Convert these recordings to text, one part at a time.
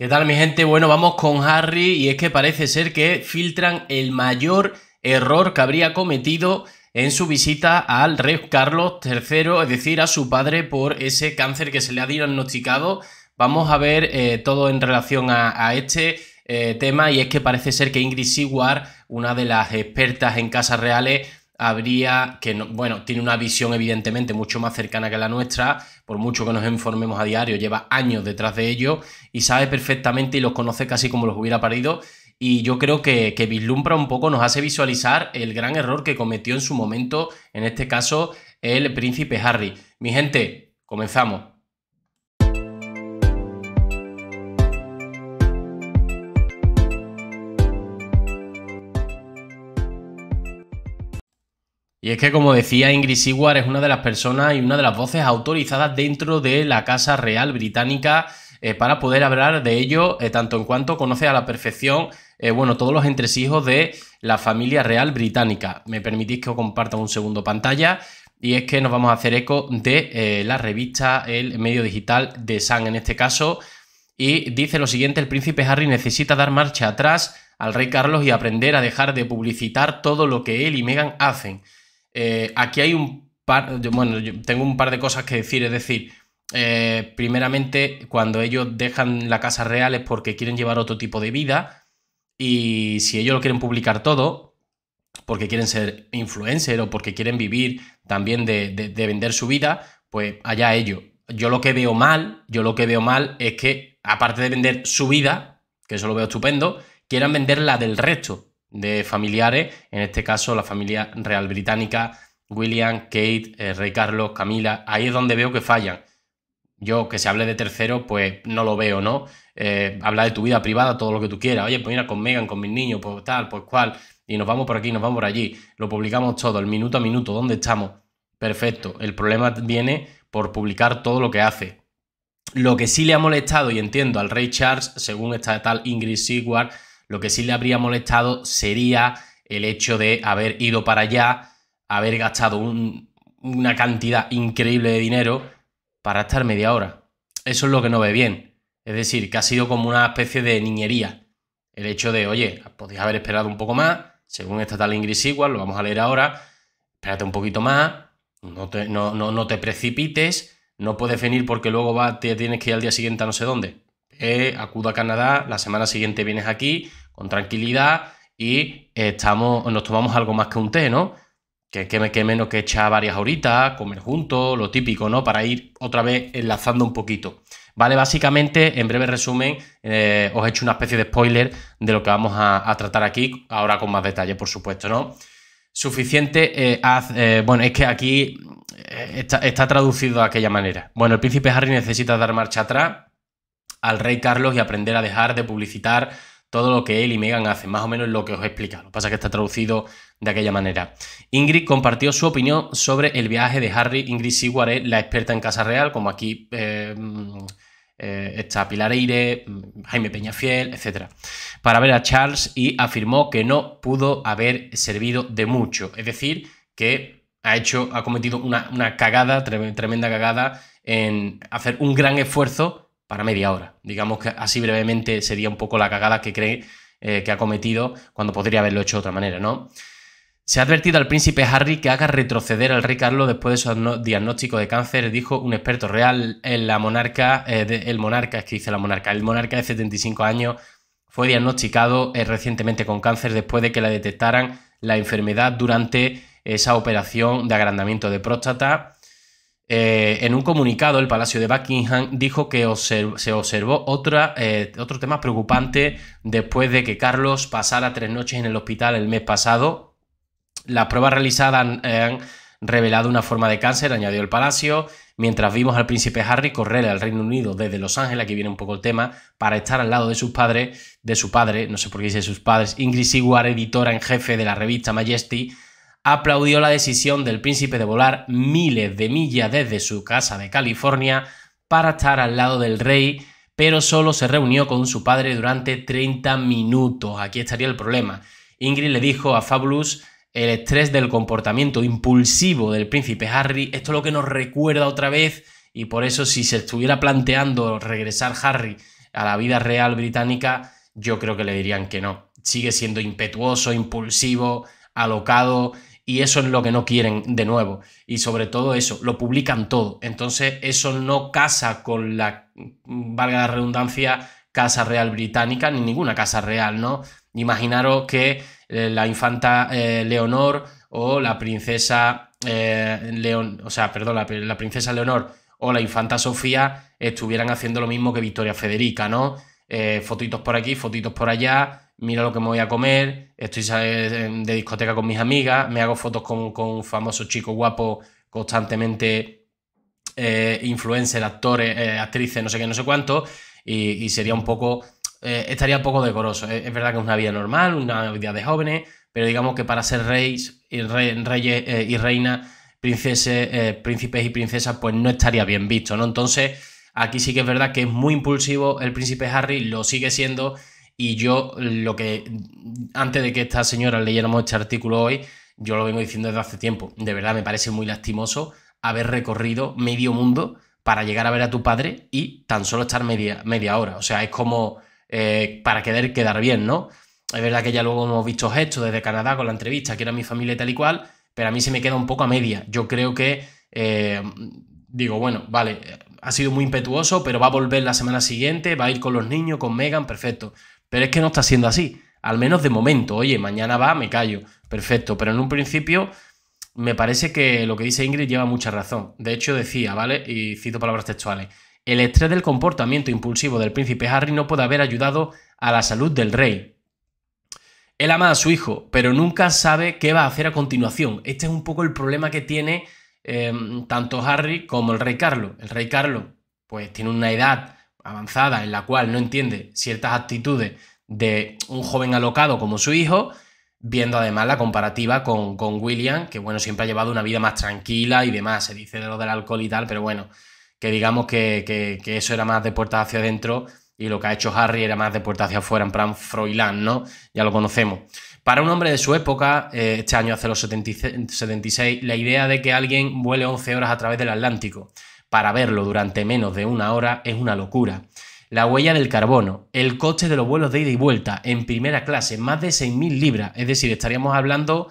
¿Qué tal mi gente? Bueno, vamos con Harry y es que parece ser que filtran el mayor error que habría cometido en su visita al rey Carlos III, es decir, a su padre por ese cáncer que se le ha diagnosticado. Vamos a ver eh, todo en relación a, este eh, tema y es que parece ser que Ingrid Seward, una de las expertas en casas reales, habría, que bueno, tiene una visión evidentemente mucho más cercana que la nuestra, por mucho que nos informemos a diario, lleva años detrás de ello y sabe perfectamente y los conoce casi como los hubiera parido. Y yo creo que, que vislumbra un poco, nos hace visualizar el gran error que cometió en su momento, en este caso, el príncipe Harry. Mi gente, comenzamos. Y es que, como decía, Ingrid Seward es una de las personas y una de las voces autorizadas dentro de la Casa Real Británica eh, para poder hablar de ello, eh, tanto en cuanto conoce a la perfección, eh, bueno, todos los entresijos de la familia real británica. Me permitís que os comparta un segundo pantalla. Y es que nos vamos a hacer eco de la revista El Medio Digital de San, en este caso. Y dice lo siguiente, el príncipe Harry necesita dar marcha atrás al rey Carlos y aprender a dejar de publicitar todo lo que él y Meghan hacen. Eh, aquí hay un par, bueno, tengo un par de cosas que decir, es decir, eh, primeramente, cuando ellos dejan la casa real es porque quieren llevar otro tipo de vida y si ellos lo quieren publicar todo, porque quieren ser influencer o porque quieren vivir también de, vender su vida, pues allá ellos. Yo lo que veo mal, yo lo que veo mal es que, aparte de vender su vida, que eso lo veo estupendo, quieran vender la del resto de familiares, en este caso la familia real británica, William, Kate, eh, Rey Carlos, Camila, ahí es donde veo que fallan. Yo que se hable de tercero, pues no lo veo, ¿no? Eh, habla de tu vida privada, todo lo que tú quieras. Oye, pues mira, con Megan, con mis niños, pues tal, pues cual. Y nos vamos por aquí, nos vamos por allí. Lo publicamos todo, el minuto a minuto, ¿dónde estamos? Perfecto. El problema viene por publicar todo lo que hace. Lo que sí le ha molestado, y entiendo, al rey Charles, según esta tal Ingrid Seward, lo que sí le habría molestado sería el hecho de haber ido para allá, haber gastado una cantidad increíble de dinero para estar media hora. Eso es lo que no ve bien. Es decir, que ha sido como una especie de niñería. El hecho de, oye, podías haber esperado un poco más, según esta tal Ingrid Igual, lo vamos a leer ahora, espérate un poquito más, no te, precipites, no puedes venir porque luego va, te tienes que ir al día siguiente a no sé dónde. Eh, acudo a Canadá, la semana siguiente vienes aquí con tranquilidad y eh, estamos, nos tomamos algo más que un té, ¿no? Que, menos que echar varias horitas, comer juntos, lo típico, ¿no? Para ir otra vez enlazando un poquito. ¿Vale? Básicamente, en breve resumen, eh, os he hecho una especie de spoiler de lo que vamos a, tratar aquí, ahora con más detalle, por supuesto, ¿no? Suficiente, bueno, es que aquí está, está traducido de aquella manera. Bueno, el príncipe Harry necesita dar marcha atrás al rey Carlos y aprender a dejar de publicitar todo lo que él y Megan hacen, más o menos lo que os he explicado. Lo que pasa es que está traducido de aquella manera. Ingrid compartió su opinión sobre el viaje de Harry. Ingrid Seward la experta en Casa Real, como aquí eh, eh, está Pilar Eire, Jaime Peñafiel, etcétera... Para ver a Charles y afirmó que no pudo haber servido de mucho. Es decir, que ha hecho, ha cometido una, una cagada, tremenda cagada, en hacer un gran esfuerzo para media hora. Digamos que así brevemente sería un poco la cagada que cree eh, que ha cometido cuando podría haberlo hecho de otra manera, ¿no? Se ha advertido al príncipe Harry que haga retroceder al rey Carlos después de su diagnóstico de cáncer, dijo un experto real, en la monarca, eh, el monarca, es que dice la monarca, el monarca de 75 años fue diagnosticado eh, recientemente con cáncer después de que le detectaran la enfermedad durante esa operación de agrandamiento de próstata eh, en un comunicado, el Palacio de Buckingham dijo que se observó eh, otro tema preocupante después de que Carlos pasara tres noches en el hospital el mes pasado. Las pruebas realizadas eh, han, revelado una forma de cáncer, añadió el Palacio, mientras vimos al príncipe Harry correr al Reino Unido desde Los Ángeles, aquí viene un poco el tema, para estar al lado de sus padres, de su padre, no sé por qué dice sus padres, Ingrid Siguar, editora en jefe de la revista Majesty, aplaudió la decisión del príncipe de volar miles de millas desde su casa de California para estar al lado del rey, pero solo se reunió con su padre durante 30 minutos. Aquí estaría el problema. Ingrid le dijo a Fabulous el estrés del comportamiento impulsivo del príncipe Harry. Esto es lo que nos recuerda otra vez y por eso si se estuviera planteando regresar Harry a la vida real británica, yo creo que le dirían que no. Sigue siendo impetuoso, impulsivo, alocado y eso es lo que no quieren de nuevo. Y sobre todo eso, lo publican todo. Entonces eso no casa con la, mm, valga la redundancia, Casa Real Británica, ni ninguna Casa Real, ¿no? Imaginaros que eh, la infanta eh, Leonor o la princesa eh, ...Leon... o sea, perdón, la, princesa Leonor o la infanta Sofía estuvieran haciendo lo mismo que Victoria Federica, ¿no? fotitos por aquí, fotitos por allá, mira lo que me voy a comer, estoy de discoteca con mis amigas, me hago fotos con, con famoso chico guapo, constantemente, eh, influencer, actores, eh, actrices, no sé qué, no sé cuánto, y, sería un poco, eh, estaría un poco decoroso. Es, verdad que es una vida normal, una vida de jóvenes, pero digamos que para ser reyes, y rey, reyes y reinas, princeses, príncipes y princesas, pues no estaría bien visto, ¿no? Entonces, aquí sí que es verdad que es muy impulsivo, el príncipe Harry lo sigue siendo y yo lo que, antes de que esta señora leyéramos este artículo hoy, yo lo vengo diciendo desde hace tiempo. De verdad me parece muy lastimoso haber recorrido medio mundo para llegar a ver a tu padre y tan solo estar media, media hora. O sea, es como eh, para querer quedar bien, ¿no? Es verdad que ya luego hemos visto gestos desde Canadá con la entrevista, que era mi familia tal y cual, pero a mí se me queda un poco a media. Yo creo que, eh, digo, bueno, vale, ha sido muy impetuoso, pero va a volver la semana siguiente, va a ir con los niños, con Megan, perfecto. Pero es que no está siendo así. Al menos de momento. Oye, mañana va, me callo. Perfecto. Pero en un principio me parece que lo que dice Ingrid lleva mucha razón. De hecho decía, ¿vale? Y cito palabras textuales. El estrés del comportamiento impulsivo del príncipe Harry no puede haber ayudado a la salud del rey. Él ama a su hijo, pero nunca sabe qué va a hacer a continuación. Este es un poco el problema que tiene eh, tanto Harry como el rey Carlos. El rey Carlos, pues tiene una edad avanzada en la cual no entiende ciertas actitudes de un joven alocado como su hijo, viendo además la comparativa con, William, que bueno, siempre ha llevado una vida más tranquila y demás, se dice de lo del alcohol y tal, pero bueno, que digamos que, eso era más de puertas hacia adentro y lo que ha hecho Harry era más de puertas hacia afuera, en plan Froilán, ¿no? Ya lo conocemos. Para un hombre de su época, eh, este año hace los 76, la idea de que alguien vuele 11 horas a través del Atlántico para verlo durante menos de una hora es una locura. La huella del carbono, el coche de los vuelos de ida y vuelta en primera clase, más de 6.000 libras, es decir, estaríamos hablando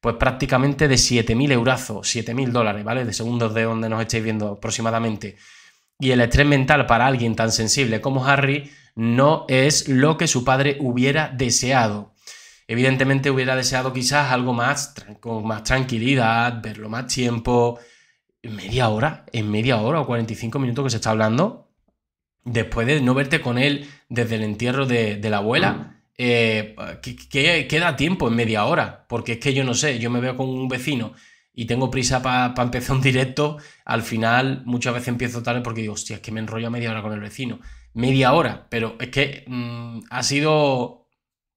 pues prácticamente de 7.000 eurazos, 7.000 dólares, ¿vale? De segundos de donde nos estáis viendo aproximadamente. Y el estrés mental para alguien tan sensible como Harry no es lo que su padre hubiera deseado. Evidentemente hubiera deseado quizás algo más, con más tranquilidad, verlo más tiempo, en media hora, en media hora o 45 minutos que se está hablando, después de no verte con él desde el entierro de, la abuela. Mm. Eh, ¿Qué que, queda tiempo en media hora, porque es que yo no sé, yo me veo con un vecino y tengo prisa para empezar un directo, al final muchas veces empiezo tarde porque digo, hostia, es que me enrollo media hora con el vecino, media hora, pero es que mm, ha sido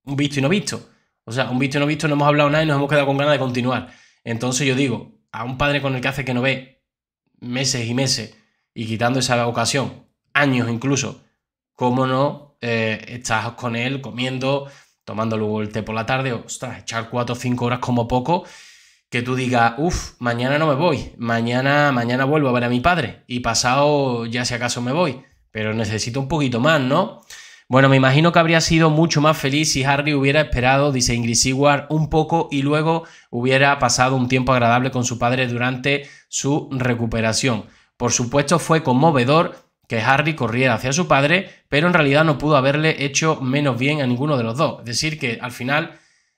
un visto y no visto, o sea, un visto y no visto, no hemos hablado nada y nos hemos quedado con ganas de continuar. Entonces yo digo, a un padre con el que hace que no ve meses y meses y quitando esa ocasión, años incluso, cómo no eh, estás con él comiendo, tomando luego el té por la tarde, ostras, echar cuatro o cinco horas como poco, que tú digas, uff, mañana no me voy, mañana, mañana vuelvo a ver a mi padre y pasado ya si acaso me voy, pero necesito un poquito más, ¿no? Bueno, me imagino que habría sido mucho más feliz si Harry hubiera esperado, dice Ingrid Seward, un poco y luego hubiera pasado un tiempo agradable con su padre durante su recuperación. Por supuesto, fue conmovedor que Harry corriera hacia su padre, pero en realidad no pudo haberle hecho menos bien a ninguno de los dos. Es decir, que al final,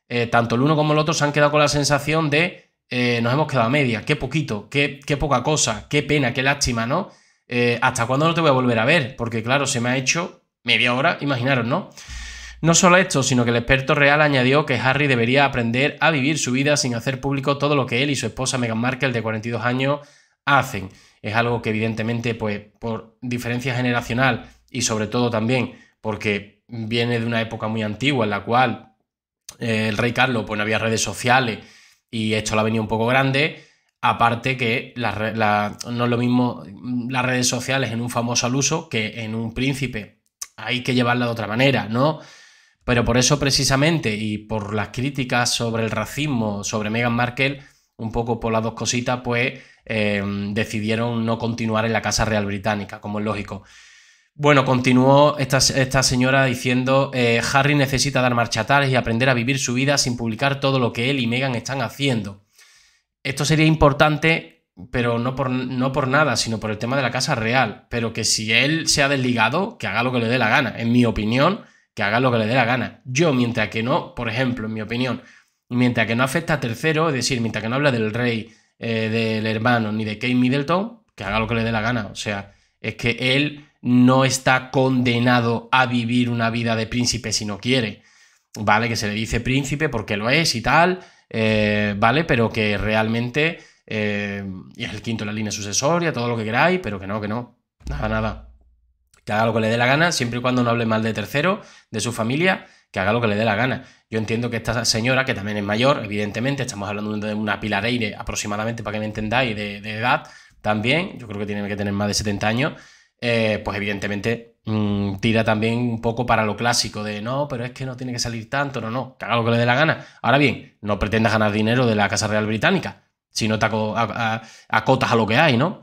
eh, tanto el uno como el otro se han quedado con la sensación de eh, nos hemos quedado a media, qué poquito, qué, qué poca cosa, qué pena, qué lástima, ¿no? Eh, ¿Hasta cuándo no te voy a volver a ver? Porque claro, se me ha hecho media hora, imaginaros, ¿no? No solo esto, sino que el experto real añadió que Harry debería aprender a vivir su vida sin hacer público todo lo que él y su esposa Meghan Markle, de 42 años, hacen. Es algo que evidentemente, pues, por diferencia generacional y sobre todo también porque viene de una época muy antigua en la cual eh, el rey Carlos pues, no había redes sociales y esto la venía un poco grande. Aparte que no es lo mismo las redes sociales en un famoso al uso que en un príncipe hay que llevarla de otra manera, ¿no? Pero por eso precisamente y por las críticas sobre el racismo, sobre Meghan Markle, un poco por las dos cositas, pues em, decidieron no continuar en la Casa Real Británica, como es lógico. Bueno, continuó esta, esta señora diciendo, eh, Harry necesita dar marcha atrás y aprender a vivir su vida sin publicar todo lo que él y Meghan están haciendo. Esto sería importante pero no por, no por nada, sino por el tema de la casa real. Pero que si él se ha desligado, que haga lo que le dé la gana. En mi opinión, que haga lo que le dé la gana. Yo, mientras que no, por ejemplo, en mi opinión, mientras que no afecta a tercero, es decir, mientras que no habla del rey, eh, del hermano, ni de Kate Middleton, que haga lo que le dé la gana. O sea, es que él no está condenado a vivir una vida de príncipe si no quiere. Vale, que se le dice príncipe porque lo es y tal, eh, vale, pero que realmente eh, y es el quinto en la línea sucesoria, todo lo que queráis, pero que no, que no, nada, nada. Que haga lo que le dé la gana, siempre y cuando no hable mal de tercero, de su familia, que haga lo que le dé la gana. Yo entiendo que esta señora, que también es mayor, evidentemente, estamos hablando de una pilareire aproximadamente, para que me entendáis, de, edad también, yo creo que tiene que tener más de 70 años, eh, pues evidentemente mm, tira también un poco para lo clásico de no, pero es que no tiene que salir tanto, no, no, que haga lo que le dé la gana. Ahora bien, no pretenda ganar dinero de la Casa Real Británica, si no te acotas a lo que hay, ¿no?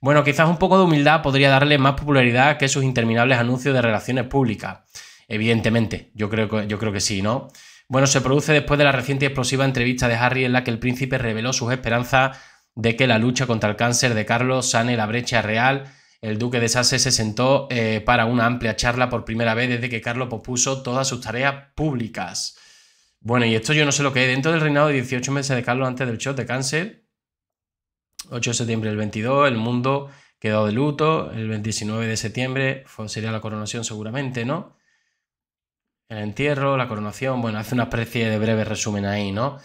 Bueno, quizás un poco de humildad podría darle más popularidad que sus interminables anuncios de relaciones públicas. Evidentemente, yo creo que, yo creo que sí, ¿no? Bueno, se produce después de la reciente y explosiva entrevista de Harry en la que el príncipe reveló sus esperanzas de que la lucha contra el cáncer de Carlos sane la brecha real. El duque de Sasse se sentó eh, para una amplia charla por primera vez desde que Carlos pospuso todas sus tareas públicas. Bueno, y esto yo no sé lo que es. Dentro del reinado de 18 meses de Carlos antes del shot de cáncer, 8 de septiembre del 22, el mundo quedó de luto. El 29 de septiembre sería la coronación seguramente, ¿no? El entierro, la coronación. Bueno, hace una especie de breve resumen ahí, ¿no?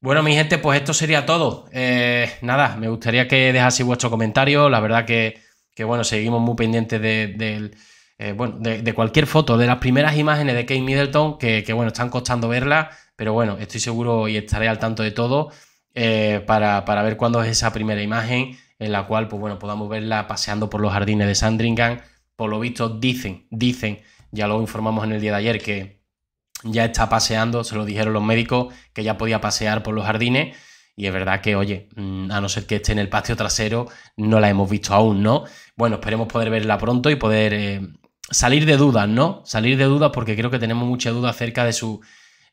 Bueno, mi gente, pues esto sería todo. Eh, nada, me gustaría que dejaseis vuestro comentario. La verdad que, bueno, seguimos muy pendientes del... Eh, bueno, de, cualquier foto, de las primeras imágenes de Kate Middleton, que, bueno, están costando verla, pero bueno, estoy seguro y estaré al tanto de todo eh, para, ver cuándo es esa primera imagen en la cual, pues bueno, podamos verla paseando por los jardines de Sandringham. Por lo visto, dicen, dicen, ya lo informamos en el día de ayer, que ya está paseando, se lo dijeron los médicos, que ya podía pasear por los jardines. Y es verdad que, oye, mm, a no ser que esté en el patio trasero, no la hemos visto aún, ¿no? Bueno, esperemos poder verla pronto y poder eh, salir de dudas, ¿no? Salir de dudas porque creo que tenemos mucha duda acerca de su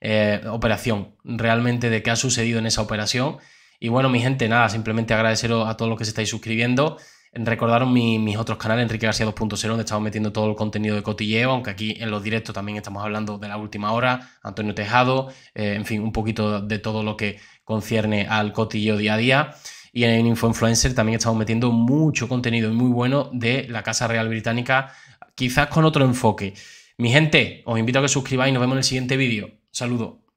eh, operación, realmente de qué ha sucedido en esa operación. Y bueno, mi gente, nada, simplemente agradeceros a todos los que se estáis suscribiendo. Recordaros mi, mis otros canales, Enrique García 2.0, donde estamos metiendo todo el contenido de cotilleo, aunque aquí en los directos también estamos hablando de la última hora, Antonio Tejado, eh, en fin, un poquito de todo lo que concierne al cotilleo día a día. Y en Influencer también estamos metiendo mucho contenido muy bueno de la Casa Real Británica, quizás con otro enfoque. Mi gente, os invito a que suscribáis y nos vemos en el siguiente vídeo. Saludos.